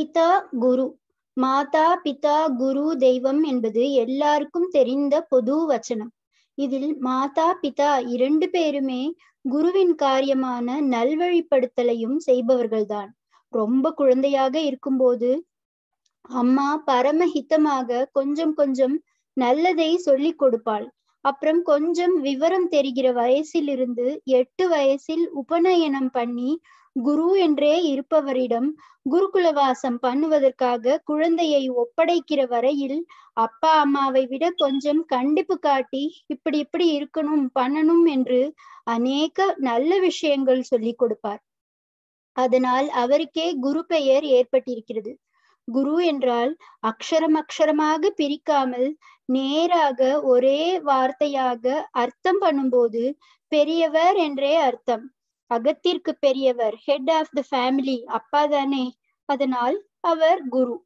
பிதா குரு மாதா பிதா குரு தெய்வம் என்பது எல்லாருக்கும் தெரிந்த பொது வச்சனம் இதில் மாதா பிதா இரண்டு பேருமே குருவின் காரியமான நல்வழிப்படுத்தலையும் செய்பவர்கள்தான் ரொம்ப குழந்தையாக இருக்கும்போது அம்மா பரமஹிதமாக கொஞ்சம் கொஞ்சம் நல்லதை சொல்லிக் கொடுப்பாள் அப்புறம் கொஞ்சம் விவரம் தெரிகிற வயசிலிருந்து எட்டு வயசில் உபநயனம் பண்ணி குரு என்றே இருப்பவரிடம் குருகுலவாசம் பண்ணுவதற்காக குழந்தையை ஒப்படைக்கிற வரையில் அப்பா அம்மாவை விட கொஞ்சம் கண்டிப்பு காட்டி இப்படி இப்படி இருக்கணும் பண்ணணும் என்று அநேக நல்ல விஷயங்கள் சொல்லி கொடுப்பார் அதனால் அவருக்கே குரு பெயர் ஏற்பட்டிருக்கிறது குரு என்றால் அக்ஷரம் அக்ஷரமாக பிரிக்காமல் நேராக ஒரே வார்த்தையாக அர்த்தம் பண்ணும்போது பெரியவர் என்றே அர்த்தம் அகத்திற்கு பெரியவர் ஹெட் ஆஃப் த ஃபேமிலி அப்பா தானே அதனால் அவர் குரு